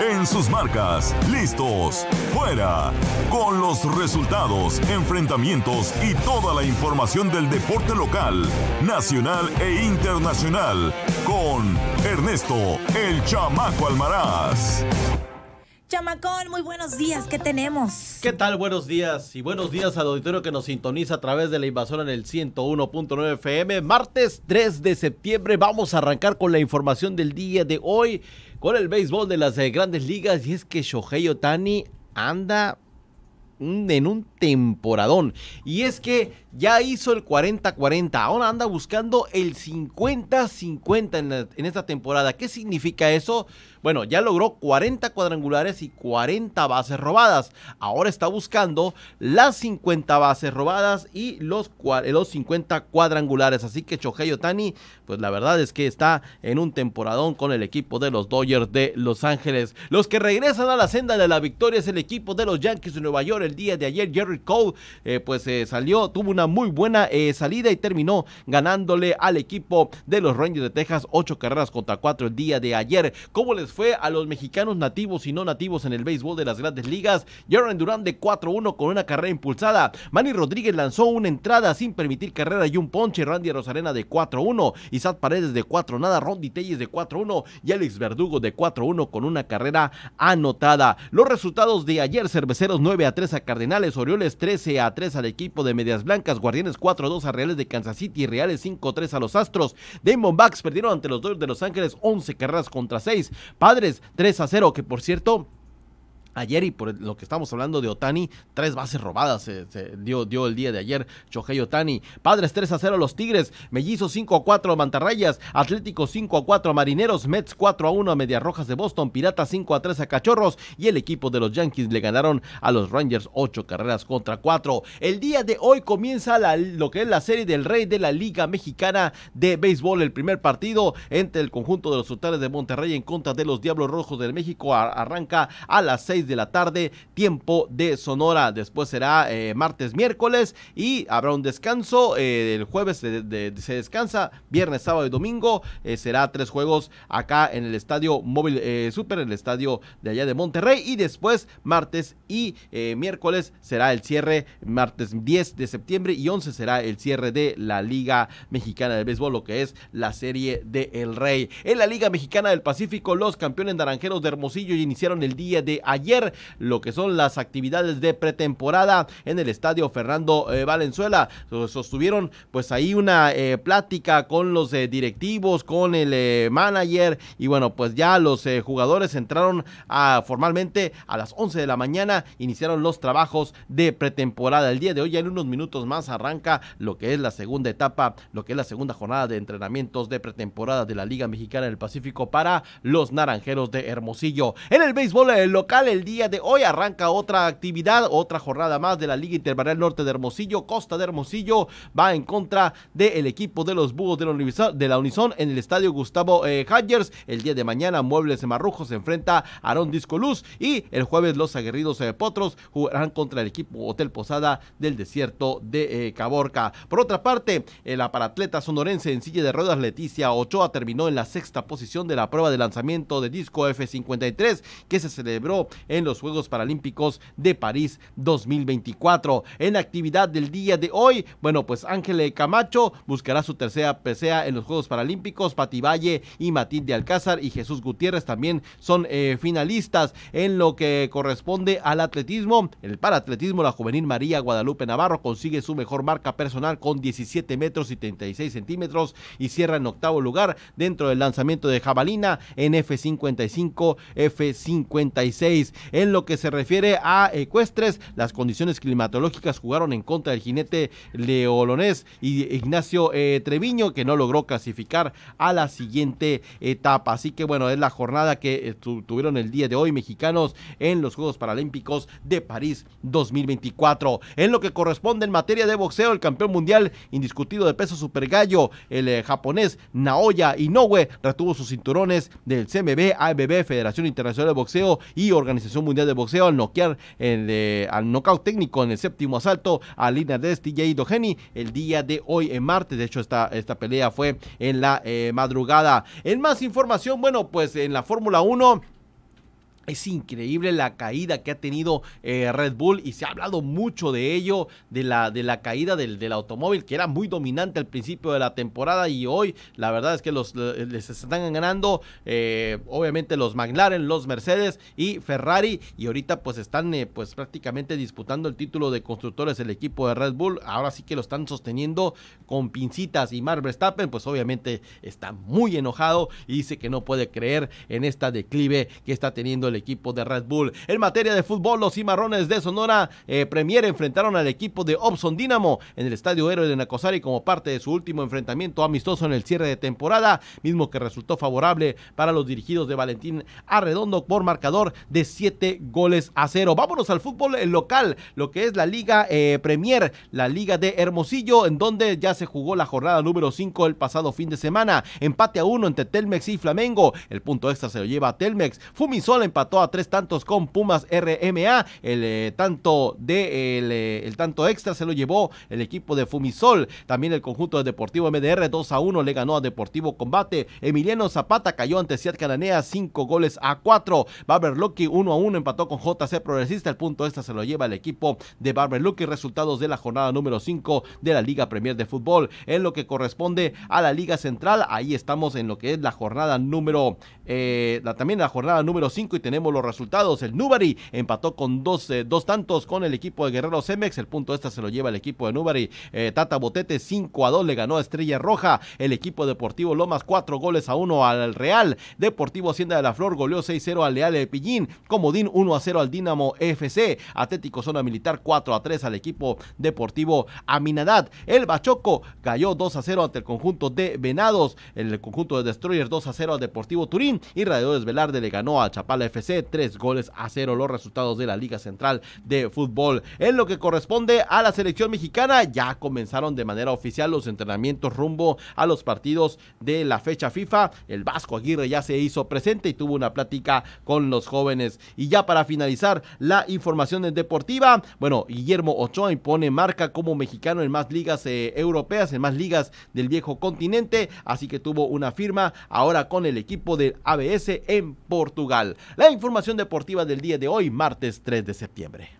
En sus marcas, listos, fuera, con los resultados, enfrentamientos y toda la información del deporte local, nacional e internacional, con Ernesto El Chamaco Almaraz. Chamacón, muy buenos días, ¿qué tenemos? ¿Qué tal? Buenos días y buenos días al auditorio que nos sintoniza a través de la invasora en el 101.9 FM. Martes 3 de septiembre vamos a arrancar con la información del día de hoy con el béisbol de las eh, grandes ligas y es que Shohei Otani anda en un temporadón. Y es que ya hizo el 40-40, ahora anda buscando el 50-50 en, esta temporada. ¿Qué significa eso? Bueno, ya logró 40 cuadrangulares y 40 bases robadas. Ahora está buscando las 50 bases robadas y los, los 50 cuadrangulares. Así que Shohei tani pues la verdad es que está en un temporadón con el equipo de los Dodgers de Los Ángeles. Los que regresan a la senda de la victoria es el equipo de los Yankees de Nueva York el día de ayer Jerry Cole eh, pues eh, salió, tuvo una muy buena eh, salida y terminó ganándole al equipo de los Rangers de Texas ocho carreras contra cuatro el día de ayer. ¿Cómo les fue a los mexicanos nativos y no nativos en el béisbol de las grandes ligas? Jaron Durán de 4-1 con una carrera impulsada. Manny Rodríguez lanzó una entrada sin permitir carrera y un ponche. Randy Rosarena de 4-1. Isaac Paredes de 4 nada. Rondy Telles de 4-1. Y Alex Verdugo de 4-1 con una carrera anotada. Los resultados de ayer, cerveceros 9 a 3 Cardenales, Orioles 13 a 3 al equipo de Medias Blancas, Guardianes 4 2 a Reales de Kansas City y Reales 5 3 a los Astros. Diamondbacks perdieron ante los Dodgers de Los Ángeles 11 carreras contra 6. Padres 3 a 0, que por cierto, ayer y por lo que estamos hablando de Otani, tres bases robadas se dio, dio el día de ayer Chohei Otani. Padres 3 a 0 los Tigres, Mellizos 5 a 4 a Mantarrayas, Atlético 5 a 4 a Marineros, Mets 4 a 1 a Medias Rojas de Boston, Piratas 5 a 3 a Cachorros y el equipo de los Yankees le ganaron a los Rangers 8 carreras contra 4. El día de hoy comienza lo que es la serie del rey de la Liga Mexicana de Béisbol, el primer partido entre el conjunto de los Sultanes de Monterrey en contra de los Diablos Rojos del México arranca a las 6 de la tarde, tiempo de Sonora. Después será eh, martes, miércoles y habrá un descanso. Eh, el jueves se, de, descansa, viernes, sábado y domingo. Eh, será tres juegos acá en el estadio móvil super, en el estadio de allá de Monterrey. Y después martes y miércoles será el cierre, martes 10 de septiembre y 11 será el cierre de la Liga Mexicana de Béisbol, lo que es la serie de El Rey. En la Liga Mexicana del Pacífico, los campeones naranjeros de Hermosillo iniciaron el día de ayer lo que son las actividades de pretemporada en el estadio Fernando eh, Valenzuela. Sostuvieron pues ahí una eh, plática con los eh, directivos, con el manager y bueno, pues ya los jugadores entraron formalmente a las 11 de la mañana, iniciaron los trabajos de pretemporada. El día de hoy en unos minutos más arranca lo que es la segunda etapa, lo que es la segunda jornada de entrenamientos de pretemporada de la Liga Mexicana del Pacífico para los Naranjeros de Hermosillo. En el béisbol local el día de hoy arranca otra actividad, otra jornada más de la Liga Interbarrial Norte de Hermosillo. Costa de Hermosillo va en contra del equipo de los Búhos de la, Unison, en el estadio Gustavo eh, El día de mañana Muebles de Marrujo se enfrenta a Arón Disco Luz y el jueves los aguerridos eh, Potros jugarán contra el equipo Hotel Posada del desierto de eh, Caborca. Por otra parte, la paratleta sonorense en silla de ruedas Leticia Ochoa terminó en la sexta posición de la prueba de lanzamiento de disco F53 que se celebró en en los Juegos Paralímpicos de París 2024. En la actividad del día de hoy, bueno, pues Ángel Camacho buscará su tercera PCA en los Juegos Paralímpicos, Pati Valle y Matilde Alcázar y Jesús Gutiérrez también son eh, finalistas en lo que corresponde al atletismo. El paraatletismo la juvenil María Guadalupe Navarro consigue su mejor marca personal con 17 metros y 36 centímetros y cierra en octavo lugar dentro del lanzamiento de jabalina en F55, F56. En lo que se refiere a ecuestres, las condiciones climatológicas jugaron en contra del jinete leolonés y Ignacio eh, Treviño, que no logró clasificar a la siguiente etapa. Así que bueno, es la jornada que eh, tuvieron el día de hoy mexicanos en los Juegos Paralímpicos de París 2024. En lo que corresponde en materia de boxeo, el campeón mundial indiscutido de peso super gallo, el eh, japonés Naoya Inoue, retuvo sus cinturones del CMB, ABB Federación Internacional de Boxeo y Organización Organización Mundial de Boxeo al noquear en, eh, al nocaut técnico en el séptimo asalto a Lina de y Dogeni el día de hoy, en martes. De hecho, esta, esta pelea fue en la eh, madrugada. En más información, bueno, pues en la Fórmula 1. Es increíble la caída que ha tenido eh, Red Bull y se ha hablado mucho de ello, de la, de la caída del, automóvil que era muy dominante al principio de la temporada y hoy la verdad es que los, les están ganando eh, obviamente los McLaren, los Mercedes y Ferrari y ahorita pues están eh, pues prácticamente disputando el título de constructores el equipo de Red Bull, ahora sí que lo están sosteniendo con pincitas y Mark Verstappen pues obviamente está muy enojado y dice que no puede creer en esta declive que está teniendo el equipo de Red Bull. En materia de fútbol, los cimarrones de Sonora eh, Premier enfrentaron al equipo de Opson Dynamo en el Estadio Héroe de Nacosari como parte de su último enfrentamiento amistoso en el cierre de temporada, mismo que resultó favorable para los dirigidos de Valentín Arredondo por marcador de 7 goles a 0. Vámonos al fútbol local, lo que es la Liga eh, Premier, la Liga de Hermosillo, en donde ya se jugó la jornada número 5 el pasado fin de semana. Empate a 1 entre Telmex y Flamengo. El punto extra se lo lleva Telmex. Fumisol empató empató a tres tantos con Pumas RMA. El eh, tanto de eh, el, tanto extra se lo llevó el equipo de Fumisol. También el conjunto de Deportivo MDR 2 a 1 le ganó a Deportivo Combate. Emiliano Zapata cayó ante Ciat Cananea cinco goles a cuatro, Barber Lucky 1 a 1 empató con JC Progresista. El punto esta se lo lleva el equipo de Barber Lucky. Resultados de la jornada número 5 de la Liga Premier de Fútbol. En lo que corresponde a la Liga Central, ahí estamos en lo que es la jornada número eh, también la jornada número 5 y tenemos tenemos los resultados. El Nubari empató con eh, dos, tantos con el equipo de Guerrero Cemex. El punto esta se lo lleva el equipo de Nubari. Eh, Tata Botete 5 a 2 le ganó a Estrella Roja. El equipo Deportivo Lomas 4 goles a 1 al Real. Deportivo Hacienda de la Flor goleó 6-0 al Leal de Pillín. Comodín 1 a 0 al Dinamo FC. Atlético Zona Militar 4 a 3 al equipo Deportivo Aminadad. El Bachoco cayó 2 a 0 ante el conjunto de Venados. El conjunto de Destroyers 2 a 0 al Deportivo Turín. Y Radio Velarde le ganó al Chapala FC tres goles a cero los resultados de la Liga Central de Fútbol. En lo que corresponde a la selección mexicana, ya comenzaron de manera oficial los entrenamientos rumbo a los partidos de la fecha FIFA. El Vasco Aguirre ya se hizo presente y tuvo una plática con los jóvenes. Y ya para finalizar la información deportiva, bueno, Guillermo Ochoa impone marca como mexicano en más ligas eh, europeas, en más ligas del viejo continente, así que tuvo una firma ahora con el equipo del ABS en Portugal. La la información deportiva del día de hoy, martes 3 de septiembre.